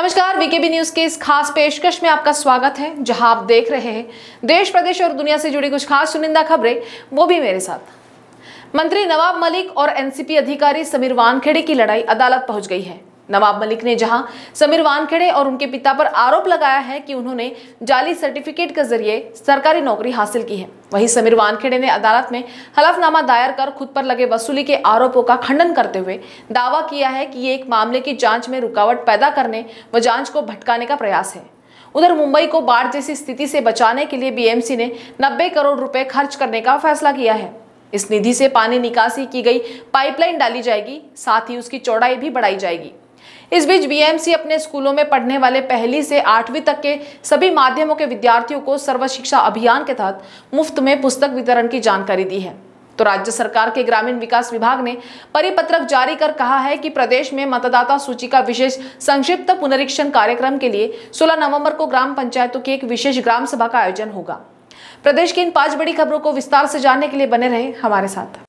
नमस्कार VKB news के इस खास पेशकश में आपका स्वागत है जहां आप देख रहे हैं देश प्रदेश और दुनिया से जुड़ी कुछ खास चुनिंदा खबरें वो भी मेरे साथ मंत्री नवाब मलिक और एनसीपी अधिकारी समीर वानखेड़े की लड़ाई अदालत पहुंच गई है नवाब मलिक ने जहां समीर वानखेड़े और उनके पिता पर आरोप लगाया है कि उन्होंने जाली सर्टिफिकेट के जरिए सरकारी नौकरी हासिल की है वहीं समीर वानखेड़े ने अदालत में हलफनामा दायर कर खुद पर लगे वसूली के आरोपों का खंडन करते हुए दावा किया है कि ये एक मामले की जांच में रुकावट पैदा करने व जांच को भटकाने का प्रयास है उधर मुंबई को बाढ़ जैसी स्थिति से बचाने के लिए बीएमसी ने नब्बे करोड़ रुपए खर्च करने का फैसला किया है इस निधि से पानी निकासी की गई पाइपलाइन डाली जाएगी साथ ही उसकी चौड़ाई भी बढ़ाई जाएगी इस बीच बीएमसी अपने स्कूलों में पढ़ने वाले पहली से आठवीं तक के सभी माध्यमों के विद्यार्थियों को सर्व शिक्षा अभियान के तहत मुफ्त में पुस्तक वितरण की जानकारी दी है तो राज्य सरकार के ग्रामीण विकास विभाग ने परिपत्रक जारी कर कहा है कि प्रदेश में मतदाता सूची का विशेष संक्षिप्त पुनरीक्षण कार्यक्रम के लिए 16 नवंबर को ग्राम पंचायतों की एक विशेष ग्राम सभा का आयोजन होगा प्रदेश की इन पांच बड़ी खबरों को विस्तार से जानने के लिए बने रहे हमारे साथ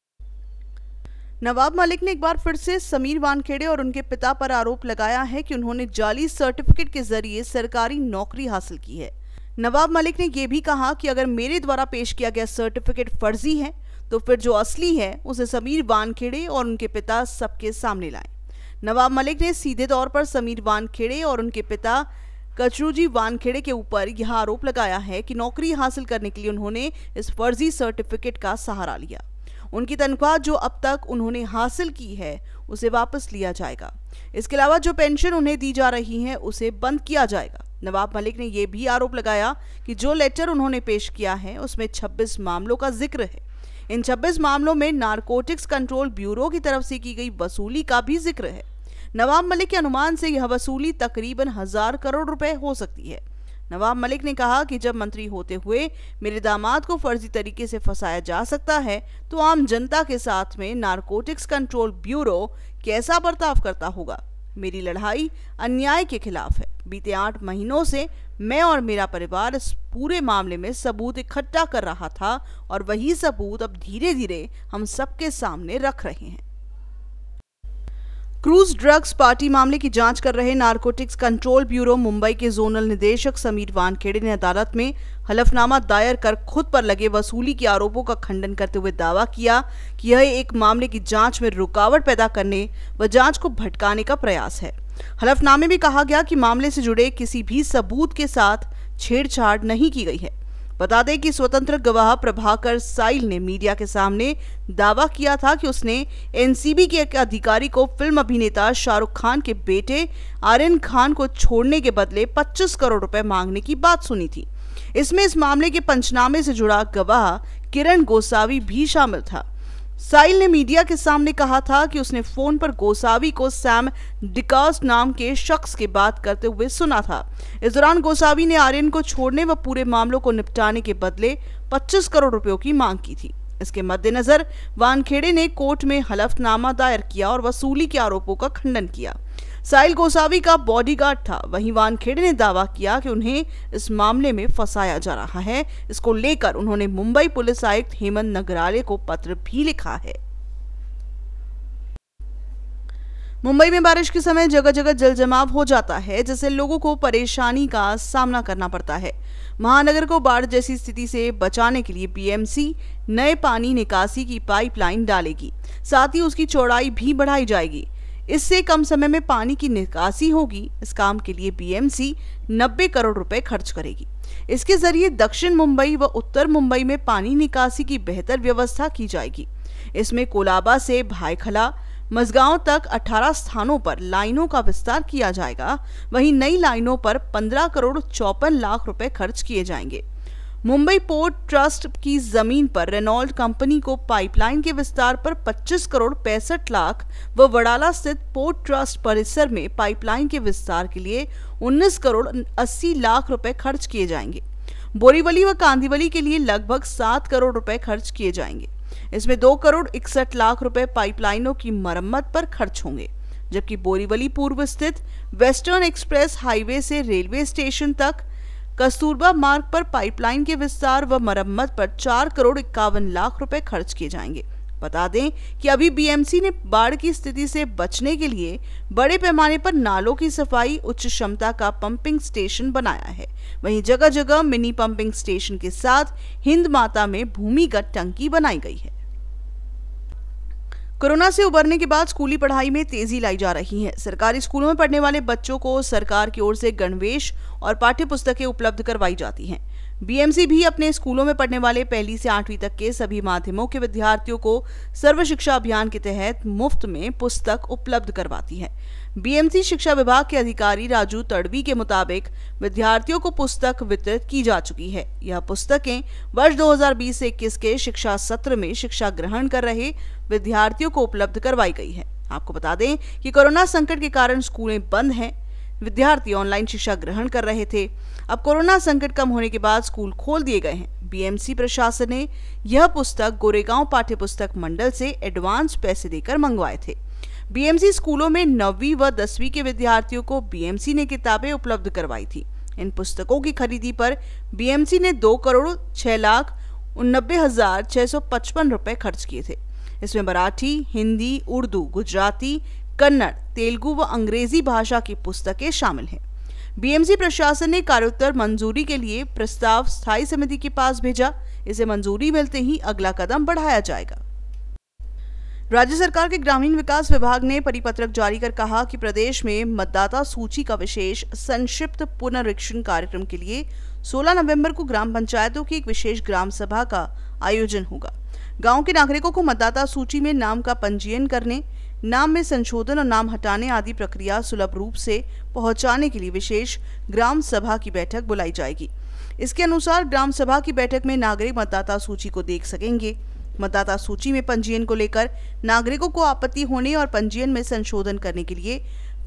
नवाब मलिक ने एक बार फिर से समीर वानखेड़े और उनके पिता पर आरोप लगाया है कि उन्होंने जाली सर्टिफिकेट के जरिए सरकारी नौकरी हासिल की है नवाब मलिक ने यह भी कहा कि अगर मेरे द्वारा पेश किया गया सर्टिफिकेट फर्जी है तो फिर जो असली है उसे समीर वानखेड़े और उनके पिता सबके सामने लाए नवाब मलिक ने सीधे तौर पर समीर वानखेड़े और उनके पिता कचरूजी वानखेड़े के ऊपर यह आरोप लगाया है कि नौकरी हासिल करने के लिए उन्होंने इस फर्जी सर्टिफिकेट का सहारा लिया उनकी तनख्वाह जो अब तक उन्होंने हासिल की है उसे वापस लिया जाएगा इसके अलावा जो पेंशन उन्हें दी जा रही है उसे बंद किया जाएगा नवाब मलिक ने यह भी आरोप लगाया कि जो लेटर उन्होंने पेश किया है उसमें 26 मामलों का जिक्र है इन 26 मामलों में नारकोटिक्स कंट्रोल ब्यूरो की तरफ से की गई वसूली का भी जिक्र है नवाब मलिक के अनुमान से यह वसूली तकरीबन हजार करोड़ रुपए हो सकती है नवाब मलिक ने कहा कि जब मंत्री होते हुए मेरे दामाद को फर्जी तरीके से फंसाया जा सकता है तो आम जनता के साथ में नारकोटिक्स कंट्रोल ब्यूरो कैसा बर्ताव करता होगा मेरी लड़ाई अन्याय के खिलाफ है बीते आठ महीनों से मैं और मेरा परिवार इस पूरे मामले में सबूत इकट्ठा कर रहा था और वही सबूत अब धीरे धीरे हम सबके सामने रख रहे हैं क्रूज ड्रग्स पार्टी मामले की जांच कर रहे नारकोटिक्स कंट्रोल ब्यूरो मुंबई के जोनल निदेशक समीर वानखेड़े ने अदालत में हलफनामा दायर कर खुद पर लगे वसूली के आरोपों का खंडन करते हुए दावा किया कि यह एक मामले की जांच में रुकावट पैदा करने व जांच को भटकाने का प्रयास है हलफनामे में कहा गया कि मामले से जुड़े किसी भी सबूत के साथ छेड़छाड़ नहीं की गई है बता दें कि स्वतंत्र गवाह प्रभाकर साइल ने मीडिया के सामने दावा किया था कि उसने एनसीबी के एक अधिकारी को फिल्म अभिनेता शाहरुख खान के बेटे आर्यन खान को छोड़ने के बदले 25 करोड़ रुपए मांगने की बात सुनी थी इसमें इस मामले के पंचनामे से जुड़ा गवाह किरण गोसावी भी शामिल था साहिल ने मीडिया के सामने कहा था कि उसने फोन पर गोसावी को सैम डिकास्ट नाम के शख्स के बात करते हुए सुना था इस दौरान गोसावी ने आर्यन को छोड़ने व पूरे मामलों को निपटाने के बदले 25 करोड़ रुपयों की मांग की थी इसके मद्देनजर वानखेड़े ने कोर्ट में हलफनामा दायर किया और वसूली के आरोपों का खंडन किया साहिल गोसावी का बॉडीगार्ड था वहीं वानखेड़े ने दावा किया कि उन्हें इस मामले में फंसाया जा रहा है इसको लेकर उन्होंने मुंबई पुलिस आयुक्त हेमंत नगराले को पत्र भी लिखा है मुंबई में बारिश के समय जगह जगह जल जमाव हो जाता है जिससे लोगों को परेशानी का सामना करना पड़ता है महानगर को बाढ़ जैसी स्थिति से बचाने के लिए पीएमसी नए पानी निकासी की पाइपलाइन डालेगी साथ ही उसकी चौड़ाई भी बढ़ाई जाएगी इससे कम समय में पानी की निकासी होगी इस काम के लिए बीएमसी 90 करोड़ रुपए खर्च करेगी इसके जरिए दक्षिण मुंबई व उत्तर मुंबई में पानी निकासी की बेहतर व्यवस्था की जाएगी इसमें कोलाबा से भाईखला मजगांव तक 18 स्थानों पर लाइनों का विस्तार किया जाएगा वहीं नई लाइनों पर 15 करोड़ चौपन लाख रुपए खर्च किए जाएंगे मुंबई पोर्ट ट्रस्ट की जमीन पर रेनॉल्ट कंपनी को पाइपलाइन के विस्तार पर 25 करोड़ पैंसठ लाख व वडाला स्थित पोर्ट ट्रस्ट परिसर में पाइपलाइन के विस्तार के लिए 19 करोड़ 80 लाख रुपए खर्च किए जाएंगे बोरीवली व कांदीवली के लिए लगभग 7 करोड़ रुपए खर्च किए जाएंगे इसमें 2 करोड़ इकसठ लाख रुपए पाइपलाइनों की मरम्मत पर खर्च होंगे जबकि बोरीवली पूर्व स्थित वेस्टर्न एक्सप्रेस हाईवे से रेलवे स्टेशन तक कस्तूरबा मार्ग पर पाइपलाइन के विस्तार व मरम्मत पर चार करोड़ इक्यावन लाख रुपए खर्च किए जाएंगे बता दें कि अभी बीएमसी ने बाढ़ की स्थिति से बचने के लिए बड़े पैमाने पर नालों की सफाई उच्च क्षमता का पंपिंग स्टेशन बनाया है वहीं जगह जगह मिनी पंपिंग स्टेशन के साथ हिंद माता में भूमिगत टंकी बनाई गई है कोरोना से उबरने के बाद स्कूली पढ़ाई में तेजी लाई जा रही है सरकारी स्कूलों में पढ़ने वाले बच्चों को सरकार की ओर से गणवेश और पाठ्य पुस्तकें उपलब्ध करवाई जाती हैं बीएमसी भी अपने स्कूलों में पढ़ने वाले पहली से आठवीं तक के सभी माध्यमों के विद्यार्थियों को सर्व शिक्षा अभियान के तहत मुफ्त में पुस्तक उपलब्ध करवाती है बीएमसी शिक्षा विभाग के अधिकारी राजू तड़वी के मुताबिक विद्यार्थियों को पुस्तक वितरित की जा चुकी है यह पुस्तकें वर्ष 2020 से इक्कीस के शिक्षा सत्र में शिक्षा ग्रहण कर रहे विद्यार्थियों को उपलब्ध करवाई गई है आपको बता दें कि कोरोना संकट के कारण स्कूलें बंद हैं विद्यार्थी ऑनलाइन शिक्षा ग्रहण कर रहे थे अब कोरोना संकट कम होने के बाद स्कूल खोल दिए गए हैं बीएमसी प्रशासन ने यह पुस्तक गोरेगांव पाठ्य पुस्तक मंडल से एडवांस पैसे देकर मंगवाए थे बीएमसी स्कूलों में नौवीं व दसवीं के विद्यार्थियों को बीएमसी ने किताबें उपलब्ध करवाई थी इन पुस्तकों की खरीदी पर बीएमसी ने दो करोड़ छह लाख उन्नबे हजार छह सौ पचपन रुपए खर्च किए थे इसमें मराठी हिंदी उर्दू गुजराती कन्नड़ तेलुगु व अंग्रेजी भाषा की पुस्तकें शामिल हैं बीएमसी प्रशासन ने कार्योत्तर मंजूरी के लिए प्रस्ताव स्थायी समिति के पास भेजा इसे मंजूरी मिलते ही अगला कदम बढ़ाया जाएगा राज्य सरकार के ग्रामीण विकास विभाग ने परिपत्रक जारी कर कहा कि प्रदेश में मतदाता सूची का विशेष संक्षिप्त पुनरीक्षण कार्यक्रम के लिए 16 नवंबर को ग्राम पंचायतों की एक विशेष ग्राम सभा का आयोजन होगा गांव के नागरिकों को मतदाता सूची में नाम का पंजीयन करने नाम में संशोधन और नाम हटाने आदि प्रक्रिया सुलभ रूप से पहुंचाने के लिए विशेष ग्राम सभा की बैठक बुलाई जाएगी इसके अनुसार ग्राम सभा की बैठक में नागरिक मतदाता सूची को देख सकेंगे मतदाता सूची में पंजीयन को लेकर नागरिकों को आपत्ति होने और पंजीयन में संशोधन करने के लिए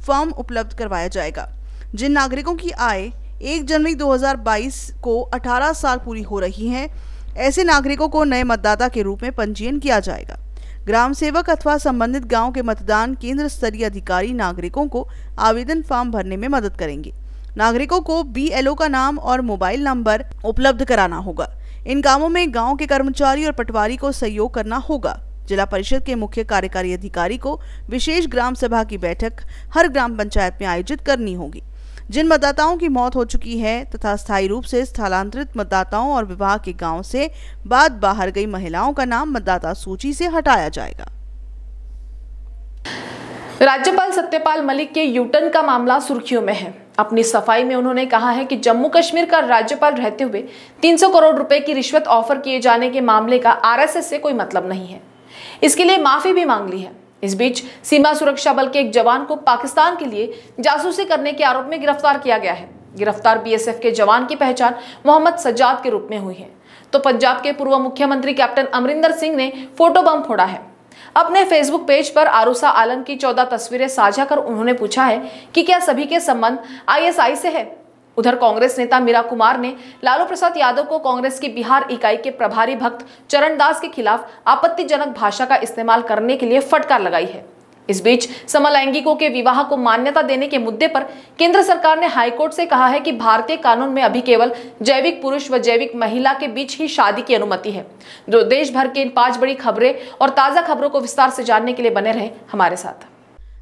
फॉर्म उपलब्ध करवाया जाएगा जिन नागरिकों की आय 1 जनवरी 2022 को 18 साल पूरी हो रही है ऐसे नागरिकों को नए मतदाता के रूप में पंजीयन किया जाएगा ग्राम सेवक अथवा संबंधित गांव के मतदान केंद्र स्तरीय अधिकारी नागरिकों को आवेदन फॉर्म भरने में मदद करेंगे नागरिकों को बी का नाम और मोबाइल नंबर उपलब्ध कराना होगा इन कामों में गांव के कर्मचारी और पटवारी को सहयोग करना होगा जिला परिषद के मुख्य कार्यकारी अधिकारी को विशेष ग्राम सभा की बैठक हर ग्राम पंचायत में आयोजित करनी होगी जिन मतदाताओं की मौत हो चुकी है तथा स्थायी रूप से स्थानांतरित मतदाताओं और विवाह के गांव से बाद बाहर गई महिलाओं का नाम मतदाता सूची से हटाया जाएगा राज्यपाल सत्यपाल मलिक के यूटर्न का मामला सुर्खियों में है अपनी सफाई में उन्होंने कहा है कि जम्मू कश्मीर का राज्यपाल रहते हुए 300 करोड़ रुपए की रिश्वत ऑफर किए जाने के मामले का आरएसएस से कोई मतलब नहीं है इसके लिए माफी भी मांग ली है इस बीच सीमा सुरक्षा बल के एक जवान को पाकिस्तान के लिए जासूसी करने के आरोप में गिरफ्तार किया गया है गिरफ्तार बीएसएफ के जवान की पहचान मोहम्मद सज्जाद के रूप में हुई है तो पंजाब के पूर्व मुख्यमंत्री कैप्टन अमरिंदर सिंह ने फोटो बम फोड़ा है अपने फेसबुक पेज पर आरूसा आलम की चौदह तस्वीरें साझा कर उन्होंने पूछा है कि क्या सभी के संबंध आईएसआई से है उधर कांग्रेस नेता मीरा कुमार ने लालू प्रसाद यादव को कांग्रेस की बिहार इकाई के प्रभारी भक्त चरण दास के खिलाफ आपत्तिजनक भाषा का इस्तेमाल करने के लिए फटकार लगाई है इस बीच समलैंगिकों के विवाह को मान्यता देने के मुद्दे पर केंद्र सरकार ने हाईकोर्ट से कहा है कि भारतीय कानून में अभी केवल जैविक पुरुष व जैविक महिला के बीच ही शादी की अनुमति है जो देश भर के इन पांच बड़ी खबरें और ताज़ा खबरों को विस्तार से जानने के लिए बने रहे हमारे साथ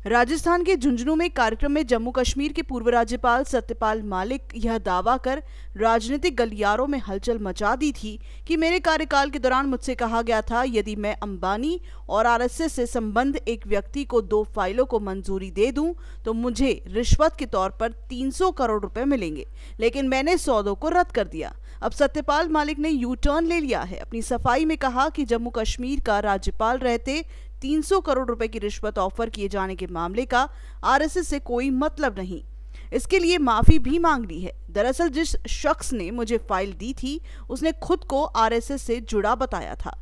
राजस्थान के झुंझुनू में कार्यक्रम में जम्मू कश्मीर के पूर्व राज्यपाल सत्यपाल मालिक यह दावा कर राजनीतिक गलियारों में हलचल मचा दी थी कि मेरे कार्यकाल के दौरान मुझसे कहा गया था यदि मैं अंबानी और आरएसएस से संबंध एक व्यक्ति को दो फाइलों को मंजूरी दे दूं तो मुझे रिश्वत के तौर पर 300 करोड़ रुपए मिलेंगे लेकिन मैंने सौदों को रद्द कर दिया अब सत्यपाल मालिक ने यू टर्न ले लिया है अपनी सफाई में कहा कि जम्मू कश्मीर का राज्यपाल रहते 300 करोड़ रुपए की रिश्वत ऑफर किए जाने के मामले का आरएसएस से कोई मतलब नहीं इसके लिए माफी भी मांग ली है दरअसल जिस शख्स ने मुझे फाइल दी थी उसने खुद को आरएसएस से जुड़ा बताया था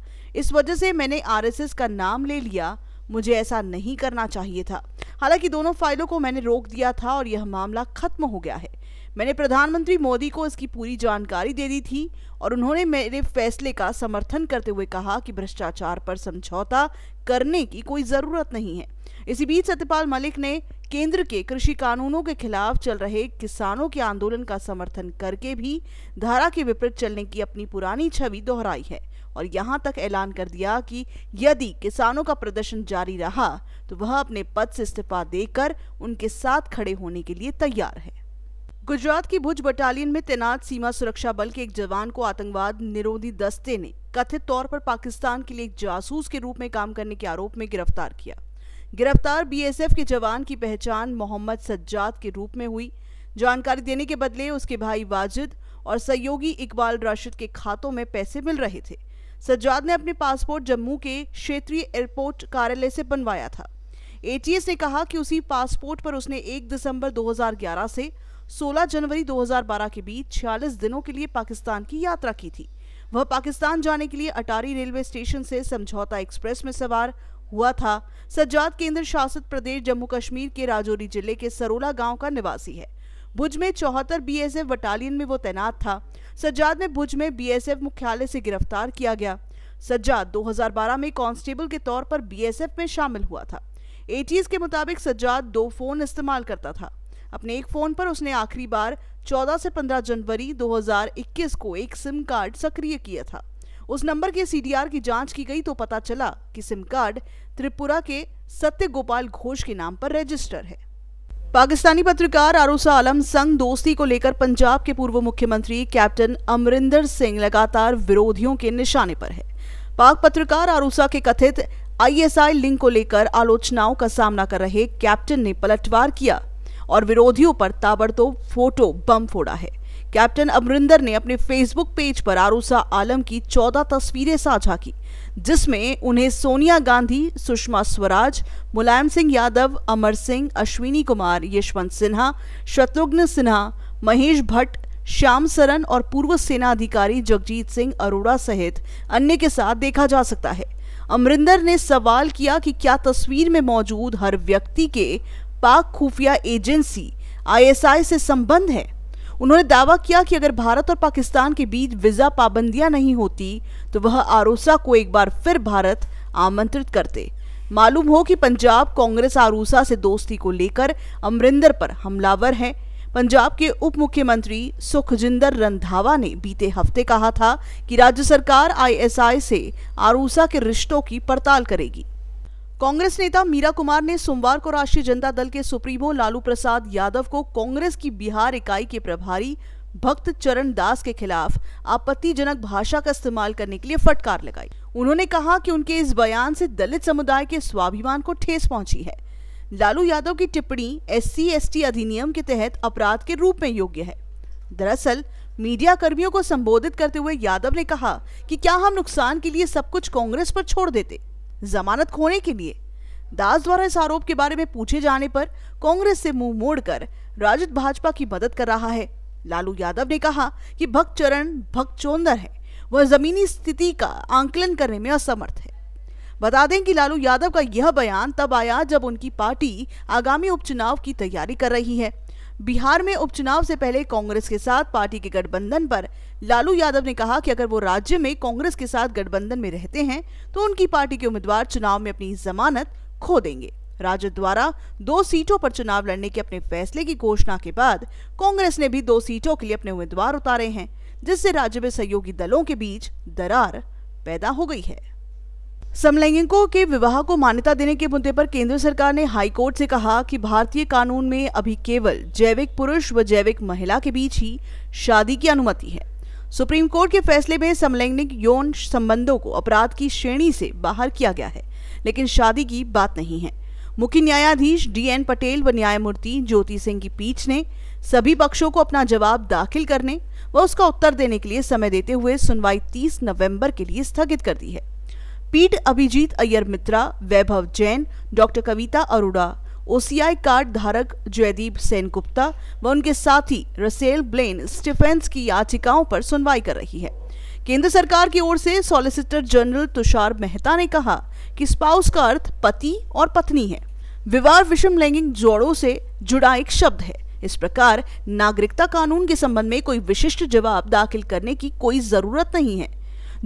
इस वजह से मैंने आरएसएस का नाम ले लिया मुझे ऐसा नहीं करना चाहिए था हालांकि दोनों फाइलों को मैंने रोक दिया था और यह मामला खत्म हो गया है मैंने प्रधानमंत्री मोदी को इसकी पूरी जानकारी दे दी थी और उन्होंने मेरे फैसले का समर्थन करते हुए कहा कि भ्रष्टाचार पर समझौता करने की कोई ज़रूरत नहीं है इसी बीच सत्यपाल मलिक ने केंद्र के कृषि कानूनों के खिलाफ चल रहे किसानों के आंदोलन का समर्थन करके भी धारा के विपरीत चलने की अपनी पुरानी छवि दोहराई है और यहां तक ऐलान कर दिया कि यदि किसानों का प्रदर्शन जारी रहा तो वह अपने पद से इस्तीफा देकर उनके साथ खड़े होने के लिए तैयार है गुजरात की भुज बटालियन में तैनात सीमा सुरक्षा बल के एक जवान को आतंकवाद निरोधी दस्ते ने कथित तौर पर पाकिस्तान के लिए एक जासूस के रूप में काम करने के आरोप में गिरफ्तार किया गिरफ्तार बीएसएफ के जवान की पहचान मोहम्मद सज्जाद के रूप में हुई जानकारी देने के बदले उसके भाई वाजिद और सहयोगी इकबाल राशिद के खातों में पैसे मिल रहे थे सज्जाद ने अपने पासपोर्ट जम्मू के क्षेत्रीय एयरपोर्ट कार्यालय से बनवाया था एटीएस ने कहा कि उसी पासपोर्ट पर उसने 1 दिसंबर 2011 से 16 जनवरी 2012 के बीच छियालीस दिनों के लिए पाकिस्तान की यात्रा की थी वह पाकिस्तान जाने के लिए अटारी रेलवे स्टेशन से समझौता एक्सप्रेस में सवार हुआ था सज्जाद केंद्र शासित प्रदेश जम्मू कश्मीर के राजौरी जिले के सरोला गांव का निवासी है भुज में चौहत्तर बीएसएफ बटालियन में वो तैनात था सज्जाद में भुज में बी मुख्यालय से गिरफ्तार किया गया सज्जाद 2012 में कांस्टेबल के तौर पर बीएसएफ में शामिल हुआ था एटीएस के मुताबिक सज्जाद दो फोन इस्तेमाल करता था अपने एक फोन पर उसने आखिरी बार 14 से 15 जनवरी 2021 को एक सिम कार्ड सक्रिय किया था उस नंबर के सीडीआर की जांच की गई तो पता चला कि सिम कार्ड त्रिपुरा के सत्य गोपाल घोष के नाम पर रजिस्टर है पाकिस्तानी पत्रकार आरूसा आलम संघ दोस्ती को लेकर पंजाब के पूर्व मुख्यमंत्री कैप्टन अमरिंदर सिंह लगातार विरोधियों के निशाने पर है पाक पत्रकार आरूसा के कथित आईएसआई लिंक को लेकर आलोचनाओं का सामना कर रहे कैप्टन ने पलटवार किया और विरोधियों पर ताबड़तोब फोटो बम फोड़ा है कैप्टन अमरिंदर ने अपने फेसबुक पेज पर आरूसा आलम की चौदह तस्वीरें साझा की जिसमें उन्हें सोनिया गांधी सुषमा स्वराज मुलायम सिंह यादव अमर सिंह अश्विनी कुमार यशवंत सिन्हा शत्रुघ्न सिन्हा महेश भट्ट श्याम सरन और पूर्व सेना अधिकारी जगजीत सिंह अरोड़ा सहित अन्य के साथ देखा जा सकता है अमरिंदर ने सवाल किया कि क्या तस्वीर में मौजूद हर व्यक्ति के पाक खुफिया एजेंसी आईएसआई से संबंध है उन्होंने दावा किया कि अगर भारत और पाकिस्तान के बीच वीजा पाबंदियां नहीं होती तो वह आरोसा को एक बार फिर भारत आमंत्रित करते मालूम हो कि पंजाब कांग्रेस आरूसा से दोस्ती को लेकर अमरिंदर पर हमलावर है पंजाब के उप मुख्यमंत्री सुखजिंदर रंधावा ने बीते हफ्ते कहा था कि राज्य सरकार आईएसआई से आरूसा के रिश्तों की पड़ताल करेगी कांग्रेस नेता मीरा कुमार ने सोमवार को राष्ट्रीय जनता दल के सुप्रीमो लालू प्रसाद यादव को कांग्रेस की बिहार इकाई के प्रभारी भक्त चरण दास के खिलाफ आपत्तिजनक भाषा का इस्तेमाल करने के लिए फटकार लगाई उन्होंने कहा कि उनके इस बयान से दलित समुदाय के स्वाभिमान को ठेस पहुंची है लालू यादव की टिप्पणी एस सी अधिनियम के तहत अपराध के रूप में योग्य है दरअसल मीडिया कर्मियों को संबोधित करते हुए यादव ने कहा कि क्या हम नुकसान के लिए सब कुछ कांग्रेस पर छोड़ देते जमानत खोने के लिए दास द्वारा इस आरोप के बारे में पूछे जाने पर कांग्रेस से मुंह मोड़कर राजद भाजपा की मदद कर रहा है लालू यादव ने कहा कि भक्त चरण भक्त चौंदर है वह जमीनी स्थिति का आंकलन करने में असमर्थ है बता दें कि लालू यादव का यह बयान तब आया जब उनकी पार्टी आगामी उपचुनाव की तैयारी कर रही है बिहार में उपचुनाव से पहले कांग्रेस के साथ पार्टी के गठबंधन पर लालू यादव ने कहा कि अगर वो राज्य में कांग्रेस के साथ गठबंधन में रहते हैं तो उनकी पार्टी के उम्मीदवार चुनाव में अपनी जमानत खो देंगे राजद द्वारा दो सीटों पर चुनाव लड़ने के अपने फैसले की घोषणा के बाद कांग्रेस ने भी दो सीटों के लिए अपने उम्मीदवार उतारे हैं जिससे राज्य में सहयोगी दलों के बीच दरार पैदा हो गई है समलैंगिकों के विवाह को मान्यता देने के मुद्दे पर केंद्र सरकार ने हाईकोर्ट से कहा कि भारतीय कानून में अभी केवल जैविक पुरुष व जैविक महिला के बीच ही शादी की अनुमति है सुप्रीम कोर्ट के फैसले में समलैंगिक यौन संबंधों को अपराध की श्रेणी से बाहर किया गया है लेकिन शादी की बात नहीं है मुख्य न्यायाधीश डी एन पटेल व न्यायमूर्ति ज्योति सिंह की पीठ ने सभी पक्षों को अपना जवाब दाखिल करने व उसका उत्तर देने के लिए समय देते हुए सुनवाई 30 नवंबर के लिए स्थगित कर दी है पीठ Abhijit Iyer Mitra Vaibhav Jain doctor Kavita Arora OCI card धारक जयदीप गुप्ता व उनके साथी रसेल ब्लेन स्टीफेंस की याचिकाओं पर सुनवाई कर रही है केंद्र सरकार की ओर से सॉलिसिटर जनरल तुषार मेहता ने कहा कि स्पाउस का अर्थ पति और पत्नी है विवाह विषम लैंगिक जोड़ों से जुड़ा एक शब्द है इस प्रकार नागरिकता कानून के संबंध में कोई विशिष्ट जवाब दाखिल करने की कोई जरूरत नहीं है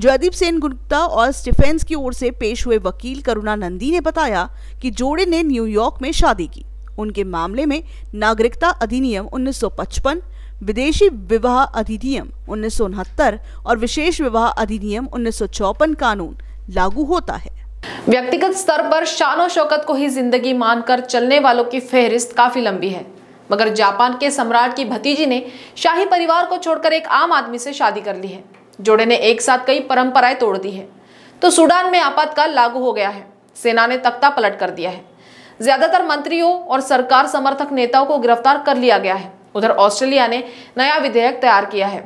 जयदीप सेन गुप्ता और स्टीफेंस की ओर से पेश हुए वकील करुणा नंदी ने बताया कि जोड़े ने न्यूयॉर्क में शादी की उनके मामले में नागरिकता अधिनियम 1955, विदेशी विवाह अधिनियम उन्नीस और विशेष विवाह अधिनियम उन्नीस कानून लागू होता है व्यक्तिगत स्तर पर शान शौकत को ही जिंदगी मानकर चलने वालों की फेहरिस्त काफी लंबी है मगर जापान के सम्राट की भतीजी ने शाही परिवार को छोड़कर एक आम आदमी से शादी कर ली है जोड़े ने एक साथ कई परंपराएं तोड़ दी है तो सूडान में आपातकाल लागू हो गया है सेना ने तख्ता पलट कर दिया है ज्यादातर मंत्रियों और सरकार समर्थक नेताओं को गिरफ्तार कर लिया गया है उधर ऑस्ट्रेलिया ने नया विधेयक तैयार किया है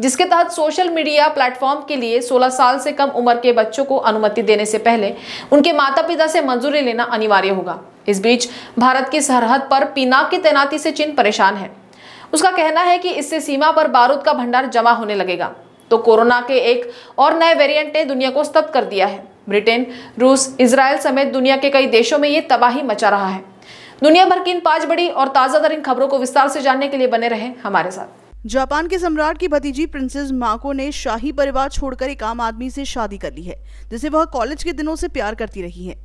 जिसके तहत सोशल मीडिया प्लेटफॉर्म के लिए 16 साल से कम उम्र के बच्चों को अनुमति देने से पहले उनके माता पिता से मंजूरी लेना अनिवार्य होगा इस बीच भारत की सरहद पर पीना की तैनाती से चीन परेशान है उसका कहना है कि इससे सीमा पर बारूद का भंडार जमा होने लगेगा तो कोरोना के एक और नए वेरिएंट ने दुनिया को स्तब्ध कर दिया है ब्रिटेन रूस इसराइल समेत दुनिया के कई देशों में ये तबाही मचा रहा है दुनिया भर की इन पांच बड़ी और ताज़ा तरीन खबरों को विस्तार से जानने के लिए बने रहे हमारे साथ जापान के सम्राट की भतीजी प्रिंसेस माको ने शाही परिवार छोड़कर एक आम आदमी से शादी कर ली है जिसे वह कॉलेज के दिनों से प्यार करती रही है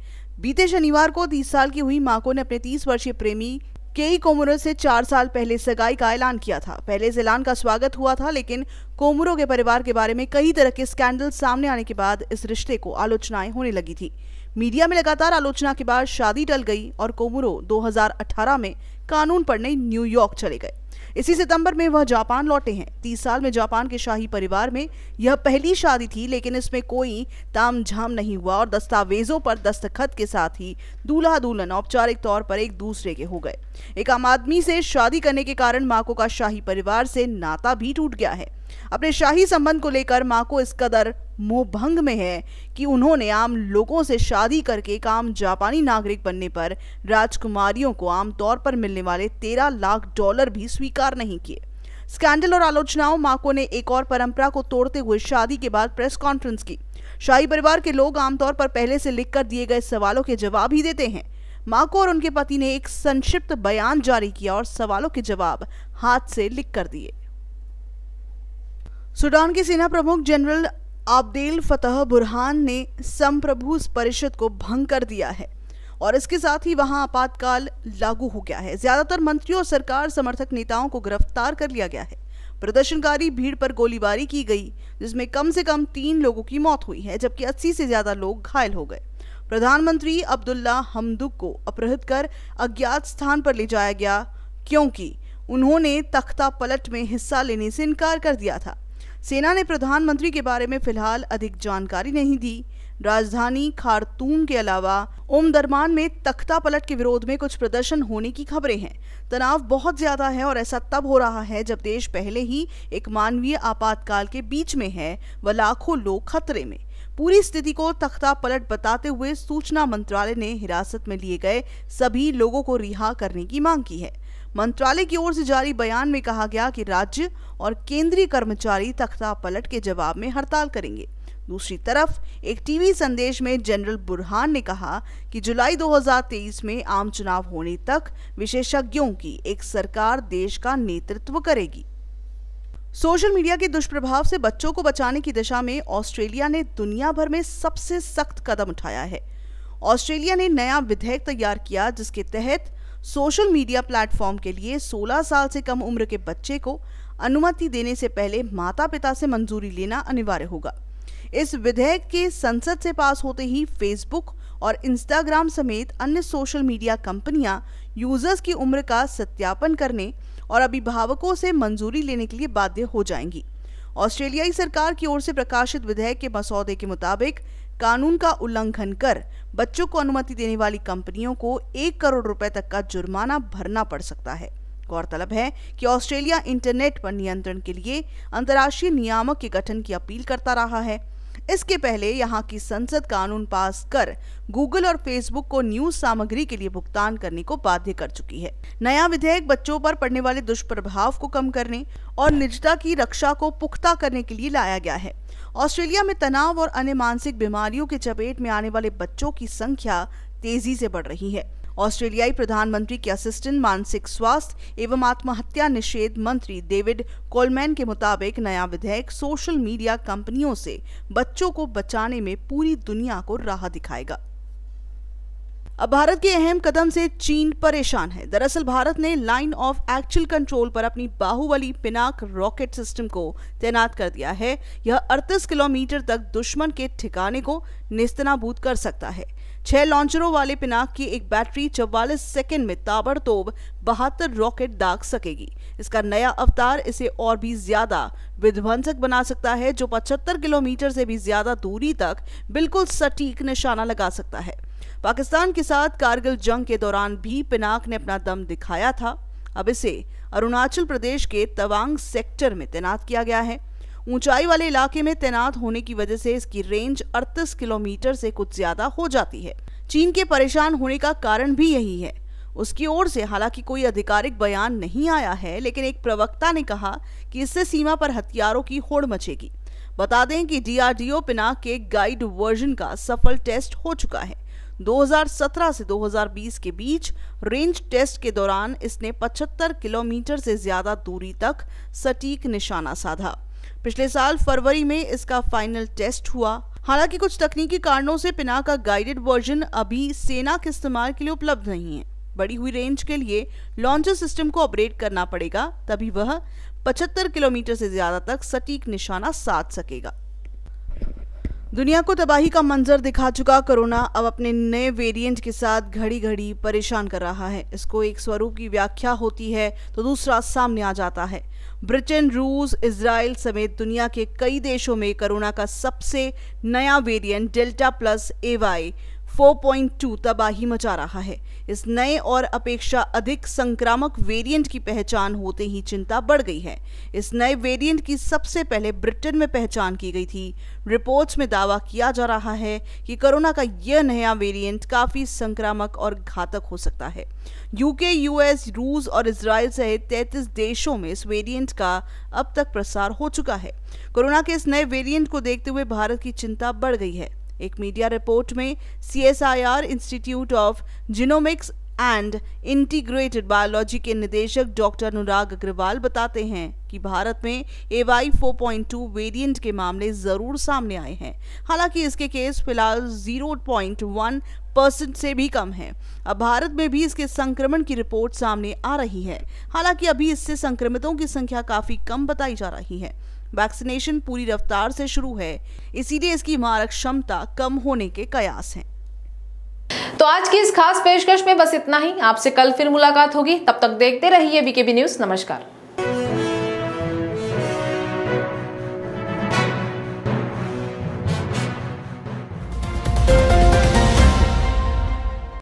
बीते शनिवार को 30 साल की हुई माको ने अपने 30 वर्षीय प्रेमी केई कोमोरो से चार साल पहले सगाई का ऐलान किया था पहले इस ऐलान का स्वागत हुआ था लेकिन कोमरों के परिवार के बारे में कई तरह के स्कैंडल सामने आने के बाद इस रिश्ते को आलोचनाएं होने लगी थी मीडिया में लगातार आलोचना के बाद शादी टल गई और कोमरो 2018 में कानून पढ़ने न्यूयॉर्क चले गए इसी सितंबर में वह जापान लौटे हैं तीस साल में जापान के शाही परिवार में यह पहली शादी थी लेकिन इसमें कोई ताम झाम नहीं हुआ और दस्तावेजों पर दस्तखत के साथ ही दूल्हा दुल्हन औपचारिक तौर पर एक दूसरे के हो गए एक आम आदमी से शादी करने के कारण माको का शाही परिवार से नाता भी टूट गया है अपने शाही संबंध को लेकर माँ को इस कदर मोहभंग में है कि उन्होंने आम लोगों से शादी करके काम जापानी नागरिक बनने पर राजकुमारियों को आमतौर पर मिलने वाले तेरह लाख डॉलर भी स्वीकार नहीं किए स्कैंडल और आलोचनाओं माको ने एक और परंपरा को तोड़ते हुए शादी के बाद प्रेस कॉन्फ्रेंस की शाही परिवार के लोग आमतौर पर पहले से लिखकर दिए गए सवालों के जवाब ही देते हैं माको और उनके पति ने एक संक्षिप्त बयान जारी किया और सवालों के जवाब हाथ से लिख कर दिए सूडान के सेना प्रमुख जनरल आब्देल फतह बुरहान ने संप्रभु परिषद को भंग कर दिया है और इसके साथ ही वहां आपातकाल लागू हो गया है ज्यादातर मंत्रियों और सरकार समर्थक नेताओं को गिरफ्तार कर लिया गया है प्रदर्शनकारी भीड़ पर गोलीबारी की गई जिसमें कम से कम तीन लोगों की मौत हुई है जबकि अस्सी से ज्यादा लोग घायल हो गए प्रधानमंत्री अब्दुल्ला हमदुक को अपहृत कर अज्ञात स्थान पर ले जाया गया क्योंकि उन्होंने तख्ता पलट में हिस्सा लेने से इनकार कर दिया था सेना ने प्रधानमंत्री के बारे में फिलहाल अधिक जानकारी नहीं दी राजधानी खारतून के अलावा ओमदरमान में तख्ता पलट के विरोध में कुछ प्रदर्शन होने की खबरें हैं तनाव बहुत ज्यादा है और ऐसा तब हो रहा है जब देश पहले ही एक मानवीय आपातकाल के बीच में है व लाखों लोग खतरे में पूरी स्थिति को तख्ता पलट बताते हुए सूचना मंत्रालय ने हिरासत में लिए गए सभी लोगों को रिहा करने की मांग की है मंत्रालय की ओर से जारी बयान में कहा गया कि राज्य और केंद्रीय कर्मचारी तख्ता पलट के जवाब में हड़ताल करेंगे दूसरी तरफ एक टीवी संदेश में जनरल बुरहान ने कहा कि जुलाई 2023 में आम चुनाव होने तक विशेषज्ञों की एक सरकार देश का नेतृत्व करेगी सोशल मीडिया के दुष्प्रभाव से बच्चों को बचाने की दिशा में ऑस्ट्रेलिया ने दुनिया भर में सबसे सख्त कदम उठाया है ऑस्ट्रेलिया ने नया विधेयक तैयार किया जिसके तहत सोशल मीडिया प्लेटफॉर्म के लिए 16 साल से कम उम्र के बच्चे को अनुमति देने से पहले माता पिता से मंजूरी लेना अनिवार्य होगा इस विधेयक के संसद से पास होते ही फेसबुक और इंस्टाग्राम समेत अन्य सोशल मीडिया कंपनियां यूजर्स की उम्र का सत्यापन करने और अभिभावकों से मंजूरी लेने के लिए बाध्य हो जाएंगी ऑस्ट्रेलियाई सरकार की ओर से प्रकाशित विधेयक के मसौदे के मुताबिक कानून का उल्लंघन कर बच्चों को अनुमति देने वाली कंपनियों को एक करोड़ रुपए तक का जुर्माना भरना पड़ सकता है गौरतलब है कि ऑस्ट्रेलिया इंटरनेट पर नियंत्रण के लिए अंतर्राष्ट्रीय नियामक के गठन की अपील करता रहा है इसके पहले यहाँ की संसद कानून पास कर गूगल और फेसबुक को न्यूज सामग्री के लिए भुगतान करने को बाध्य कर चुकी है नया विधेयक बच्चों पर पड़ने वाले दुष्प्रभाव को कम करने और निजता की रक्षा को पुख्ता करने के लिए लाया गया है ऑस्ट्रेलिया में तनाव और अन्य मानसिक बीमारियों के चपेट में आने वाले बच्चों की संख्या तेजी से बढ़ रही है ऑस्ट्रेलियाई प्रधानमंत्री के असिस्टेंट मानसिक स्वास्थ्य एवं आत्महत्या निषेध मंत्री डेविड कोलमैन के मुताबिक नया विधेयक सोशल मीडिया कंपनियों से बच्चों को बचाने में पूरी दुनिया को राह दिखाएगा अब भारत के अहम कदम से चीन परेशान है दरअसल भारत ने लाइन ऑफ एक्चुअल कंट्रोल पर अपनी बाहुबली पिनाक रॉकेट सिस्टम को तैनात कर दिया है यह अड़तीस किलोमीटर तक दुश्मन के ठिकाने को निस्तनाबूद कर सकता है छह लॉन्चरों वाले पिनाक की एक बैटरी चौवालीस सेकेंड में ताबड़तोब बहत्तर रॉकेट दाग सकेगी इसका नया अवतार इसे और भी ज्यादा विध्वंसक बना सकता है जो पचहत्तर किलोमीटर से भी ज्यादा दूरी तक बिल्कुल सटीक निशाना लगा सकता है पाकिस्तान के साथ कारगिल जंग के दौरान भी पिनाक ने अपना दम दिखाया था अब इसे अरुणाचल प्रदेश के तवांग सेक्टर में तैनात किया गया है ऊंचाई वाले इलाके में तैनात होने की वजह से इसकी रेंज 38 किलोमीटर से कुछ ज्यादा हो जाती है चीन के परेशान होने का कारण भी यही है उसकी ओर से हालांकि कोई आधिकारिक बयान नहीं आया है लेकिन एक प्रवक्ता ने कहा कि इससे सीमा पर हथियारों की होड़ मचेगी बता दें कि डीआरडीओ पिनाक के गाइड वर्जन का सफल टेस्ट हो चुका है 2017 से 2020 के बीच रेंज टेस्ट के दौरान इसने 75 किलोमीटर से ज़्यादा दूरी तक सटीक निशाना साधा पिछले साल फरवरी में इसका फाइनल टेस्ट हुआ हालांकि कुछ तकनीकी कारणों से पिना का गाइडेड वर्जन अभी सेना के इस्तेमाल के लिए उपलब्ध नहीं है बड़ी हुई रेंज के लिए लॉन्चर सिस्टम को अपग्रेड करना पड़ेगा तभी वह 75 किलोमीटर से ज़्यादा तक सटीक निशाना साध सकेगा दुनिया को तबाही का मंजर दिखा चुका कोरोना अब अपने नए वेरिएंट के साथ घड़ी घड़ी परेशान कर रहा है इसको एक स्वरूप की व्याख्या होती है तो दूसरा सामने आ जाता है ब्रिटेन रूस इसराइल समेत दुनिया के कई देशों में कोरोना का सबसे नया वेरिएंट डेल्टा प्लस एवाई 4.2 तबाही मचा रहा है इस नए और अपेक्षा अधिक संक्रामक वेरिएंट की पहचान होते ही चिंता बढ़ गई है इस नए वेरिएंट की सबसे पहले ब्रिटेन में पहचान की गई थी रिपोर्ट्स में दावा किया जा रहा है कि कोरोना का यह नया वेरिएंट काफी संक्रामक और घातक हो सकता है यूके यूएस रूस और इसराइल सहित तैतीस देशों में इस वेरियंट का अब तक प्रसार हो चुका है कोरोना के इस नए वेरियंट को देखते हुए भारत की चिंता बढ़ गई है एक मीडिया रिपोर्ट में CSIR Institute of Genomics and Integrated Biology के निदेशक डॉक्टर अनुराग अग्रवाल बताते हैं कि भारत में ए वाई फोर वेरिएंट के मामले ज़रूर सामने आए हैं हालांकि इसके केस फिलहाल 0.1 परसेंट से भी कम है अब भारत में भी इसके संक्रमण की रिपोर्ट सामने आ रही है हालांकि अभी इससे संक्रमितों की संख्या काफ़ी कम बताई जा रही है वैक्सीनेशन पूरी रफ्तार से शुरू है इसीलिए इसकी मारक क्षमता कम होने के कयास हैं तो आज की इस खास पेशकश में बस इतना ही आपसे कल फिर मुलाकात होगी तब तक देखते रहिए बीकेबी न्यूज नमस्कार